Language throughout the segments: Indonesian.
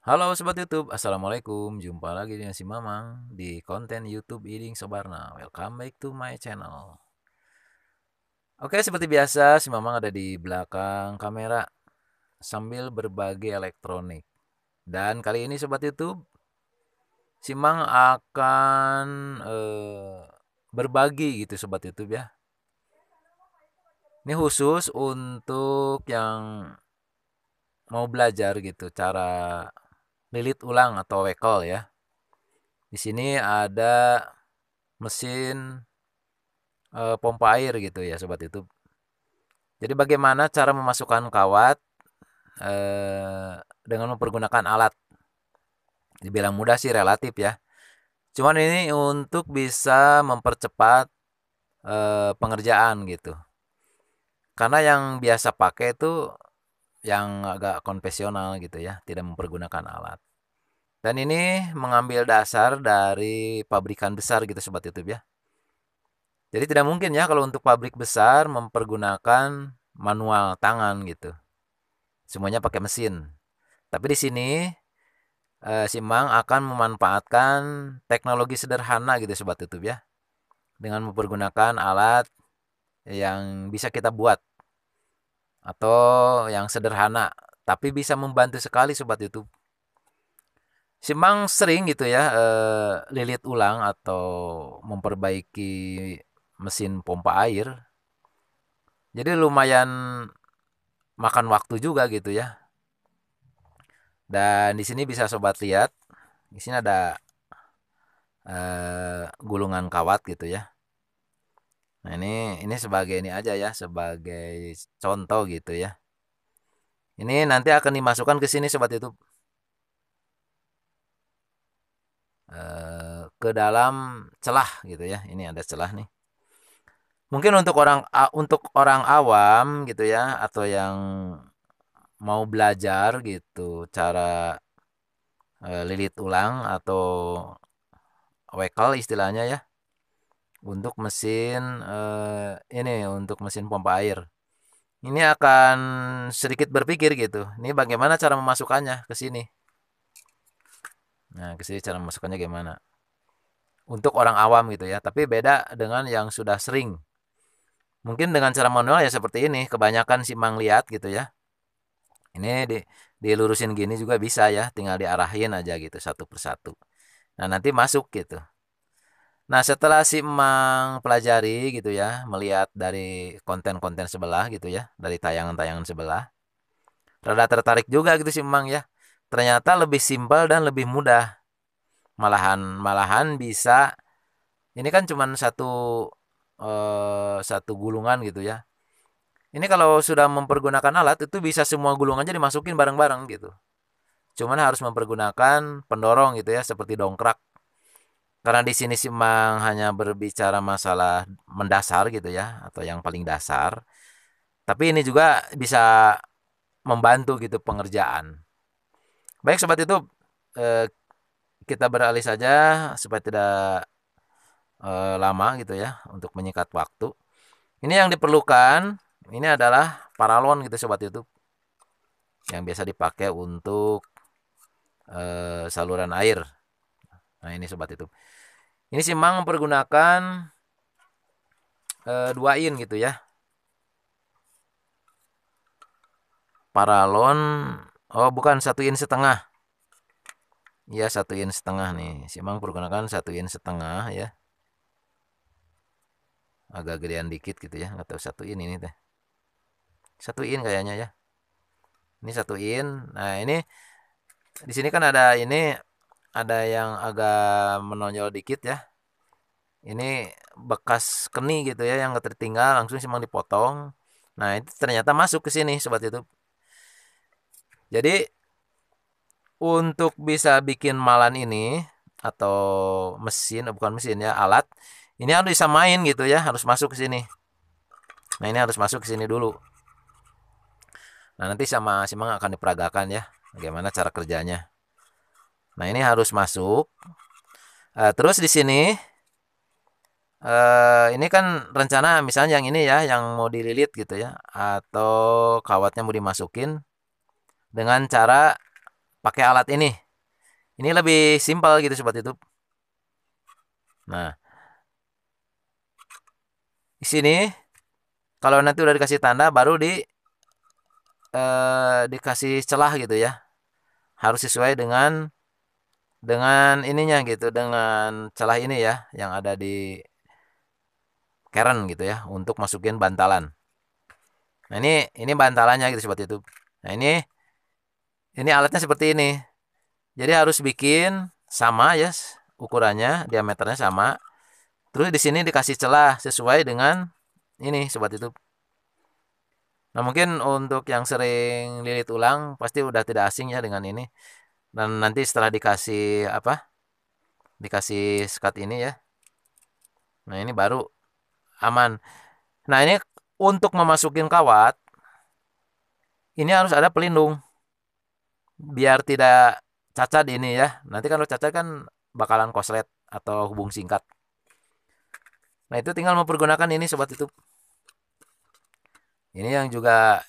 Halo Sobat Youtube, Assalamualaikum Jumpa lagi dengan si Mamang di konten Youtube Iding Sobarna Welcome back to my channel Oke seperti biasa si Mamang ada di belakang kamera Sambil berbagi elektronik Dan kali ini Sobat Youtube Si mamang akan eh, berbagi gitu Sobat Youtube ya Ini khusus untuk yang mau belajar gitu cara lilit ulang atau wekel ya. Di sini ada mesin e, pompa air gitu ya sobat YouTube. Jadi bagaimana cara memasukkan kawat e, dengan mempergunakan alat? Dibilang mudah sih relatif ya. Cuman ini untuk bisa mempercepat e, pengerjaan gitu. Karena yang biasa pakai itu yang agak konvensional gitu ya, tidak mempergunakan alat. Dan ini mengambil dasar dari pabrikan besar gitu sobat YouTube ya. Jadi tidak mungkin ya kalau untuk pabrik besar mempergunakan manual tangan gitu. Semuanya pakai mesin. Tapi di sini eh, Simang akan memanfaatkan teknologi sederhana gitu sobat YouTube ya. Dengan mempergunakan alat yang bisa kita buat atau yang sederhana tapi bisa membantu sekali sobat YouTube. Simang sering gitu ya e, lilit ulang atau memperbaiki mesin pompa air. Jadi lumayan makan waktu juga gitu ya. Dan di sini bisa sobat lihat, di sini ada e, gulungan kawat gitu ya. Nah, ini ini sebagai ini aja ya, sebagai contoh gitu ya. Ini nanti akan dimasukkan ke sini sobat YouTube. Eh, ke dalam celah gitu ya. Ini ada celah nih. Mungkin untuk orang untuk orang awam gitu ya atau yang mau belajar gitu cara eh, lilit ulang atau wekel istilahnya ya untuk mesin eh, ini untuk mesin pompa air. Ini akan sedikit berpikir gitu. Ini bagaimana cara memasukkannya ke sini. Nah, ke sini cara memasukkannya gimana? Untuk orang awam gitu ya, tapi beda dengan yang sudah sering. Mungkin dengan cara manual ya seperti ini, kebanyakan si mang lihat gitu ya. Ini di dilurusin gini juga bisa ya, tinggal diarahin aja gitu satu persatu. Nah, nanti masuk gitu. Nah, setelah si Emang pelajari gitu ya, melihat dari konten-konten sebelah gitu ya, dari tayangan-tayangan sebelah. Rada tertarik juga gitu si Emang ya. Ternyata lebih simpel dan lebih mudah. Malahan malahan bisa ini kan cuman satu eh, satu gulungan gitu ya. Ini kalau sudah mempergunakan alat itu bisa semua gulungan jadi masukin bareng-bareng gitu. Cuman harus mempergunakan pendorong gitu ya seperti dongkrak karena di sini sih memang hanya berbicara masalah mendasar gitu ya atau yang paling dasar. Tapi ini juga bisa membantu gitu pengerjaan. Baik sobat itu eh, kita beralih saja supaya tidak eh, lama gitu ya untuk menyikat waktu. Ini yang diperlukan ini adalah paralon gitu sobat YouTube yang biasa dipakai untuk eh, saluran air Nah ini sobat itu. Ini simang mempergunakan e, dua in gitu ya. Paralon, oh bukan satu in setengah. Ya satu in setengah nih. Simang pergunakan satu in setengah ya. Agak gedean dikit gitu ya. atau satu in ini teh. Satu in kayaknya ya. Ini satu in. Nah ini di sini kan ada ini ada yang agak menonjol dikit ya ini bekas keni gitu ya yang tertinggal langsung simang dipotong nah itu ternyata masuk ke sini sobat YouTube jadi untuk bisa bikin malan ini atau mesin eh, bukan mesin ya alat ini harus bisa main gitu ya harus masuk ke sini nah ini harus masuk ke sini dulu nah nanti sama simang akan diperagakan ya bagaimana cara kerjanya Nah, ini harus masuk. Uh, terus di sini uh, ini kan rencana misalnya yang ini ya, yang mau dililit gitu ya atau kawatnya mau dimasukin dengan cara pakai alat ini. Ini lebih simpel gitu sobat YouTube. Nah, di sini kalau nanti udah dikasih tanda baru di eh, dikasih celah gitu ya. Harus sesuai dengan dengan ininya gitu, dengan celah ini ya yang ada di keren gitu ya untuk masukin bantalan. Nah ini ini bantalannya gitu sobat YouTube. Nah ini ini alatnya seperti ini. Jadi harus bikin sama ya yes, ukurannya, diameternya sama. Terus di sini dikasih celah sesuai dengan ini sobat YouTube. Nah mungkin untuk yang sering lilit ulang pasti udah tidak asing ya dengan ini. Dan nanti setelah dikasih apa? Dikasih sekat ini ya. Nah, ini baru aman. Nah, ini untuk memasukin kawat ini harus ada pelindung. Biar tidak cacat ini ya. Nanti kalau cacat kan bakalan koslet atau hubung singkat. Nah, itu tinggal mempergunakan ini sobat itu. Ini yang juga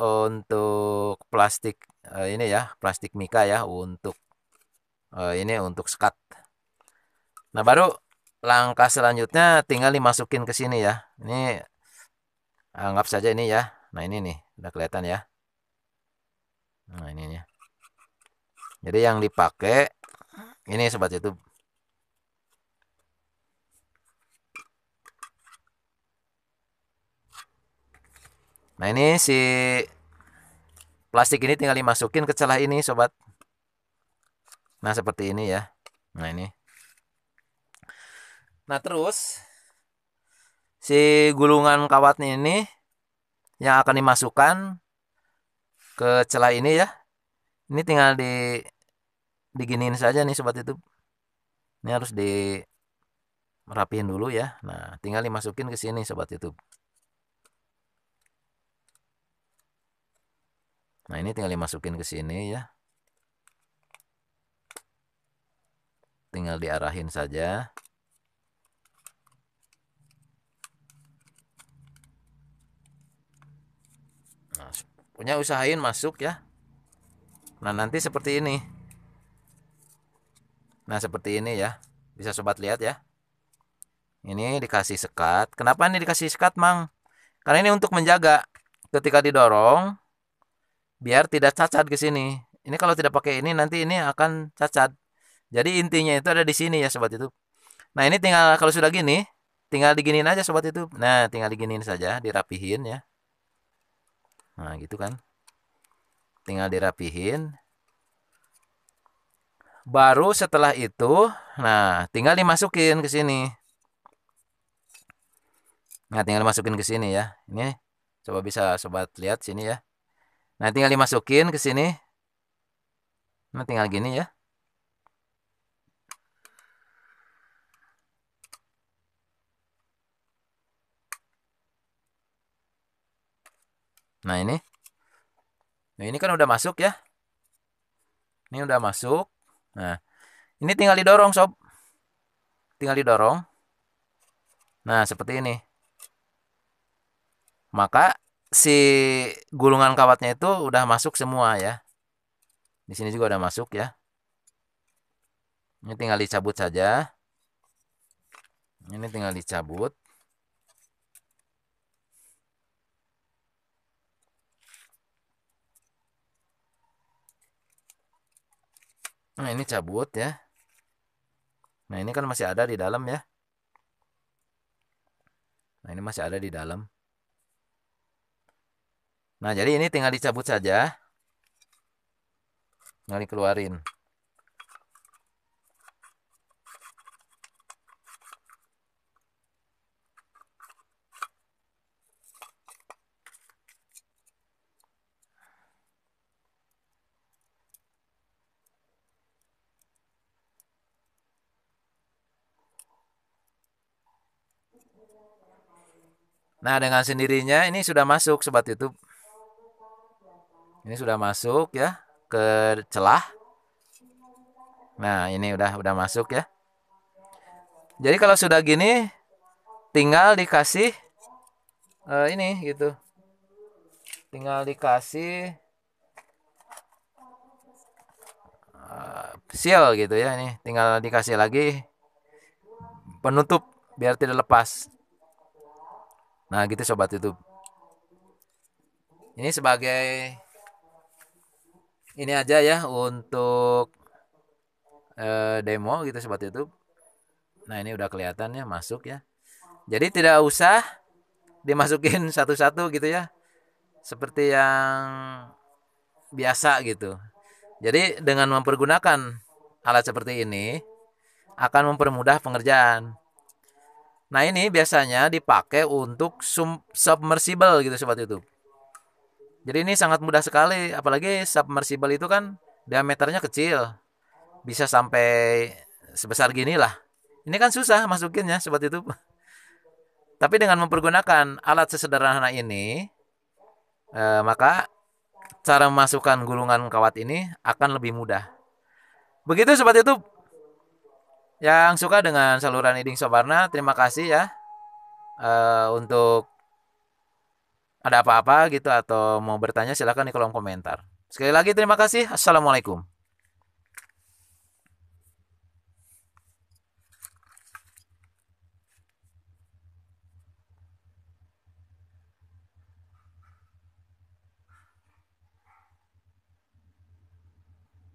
untuk plastik uh, ini ya plastik mika ya untuk uh, ini untuk sekat nah baru langkah selanjutnya tinggal dimasukin ke sini ya ini eh, anggap saja ini ya nah ini nih udah kelihatan ya nah ini ya jadi yang dipakai ini sobat YouTube Nah ini si Plastik ini tinggal dimasukin ke celah ini, sobat. Nah, seperti ini ya. Nah, ini. Nah, terus si gulungan kawat ini yang akan dimasukkan ke celah ini ya. Ini tinggal di diginiin saja nih sobat itu. Ini harus di rapihin dulu ya. Nah, tinggal dimasukin ke sini sobat YouTube. Nah ini tinggal dimasukin ke sini ya. Tinggal diarahin saja. Nah, punya usahain masuk ya. Nah nanti seperti ini. Nah seperti ini ya. Bisa sobat lihat ya. Ini dikasih sekat. Kenapa ini dikasih sekat mang? Karena ini untuk menjaga ketika didorong biar tidak cacat ke sini ini kalau tidak pakai ini nanti ini akan cacat jadi intinya itu ada di sini ya sobat itu nah ini tinggal kalau sudah gini tinggal diginin aja sobat itu nah tinggal diginin saja dirapihin ya nah gitu kan tinggal dirapihin baru setelah itu nah tinggal dimasukin ke sini nah tinggal dimasukin ke sini ya ini coba bisa sobat lihat sini ya Nah, tinggal dimasukin ke sini. Nah, tinggal gini ya. Nah, ini. Nah, ini kan udah masuk ya. Ini udah masuk. Nah, ini tinggal didorong, sob. Tinggal didorong. Nah, seperti ini. Maka si gulungan kawatnya itu udah masuk semua ya. Di sini juga udah masuk ya. Ini tinggal dicabut saja. Ini tinggal dicabut. Nah, ini cabut ya. Nah, ini kan masih ada di dalam ya. Nah, ini masih ada di dalam. Nah, jadi ini tinggal dicabut saja. Tinggal dikeluarin. Nah, dengan sendirinya ini sudah masuk sobat YouTube. Ini sudah masuk ya ke celah. Nah, ini udah udah masuk ya. Jadi kalau sudah gini tinggal dikasih uh, ini gitu. Tinggal dikasih uh, seal gitu ya ini. Tinggal dikasih lagi penutup biar tidak lepas. Nah, gitu sobat YouTube. Ini sebagai ini aja ya untuk eh, demo gitu sobat YouTube. Nah, ini udah kelihatan ya masuk ya. Jadi tidak usah dimasukin satu-satu gitu ya. Seperti yang biasa gitu. Jadi dengan mempergunakan alat seperti ini akan mempermudah pengerjaan. Nah, ini biasanya dipakai untuk submersible gitu sobat YouTube. Jadi ini sangat mudah sekali, apalagi submersible itu kan diameternya kecil. Bisa sampai sebesar gini lah. Ini kan susah masukinnya sobat itu. Tapi dengan mempergunakan alat sesederhana ini, eh, maka cara memasukkan gulungan kawat ini akan lebih mudah. Begitu sobat itu. Yang suka dengan saluran Iding Sobarna, terima kasih ya eh, untuk ada apa-apa gitu atau mau bertanya silahkan di kolom komentar. Sekali lagi terima kasih. Assalamualaikum.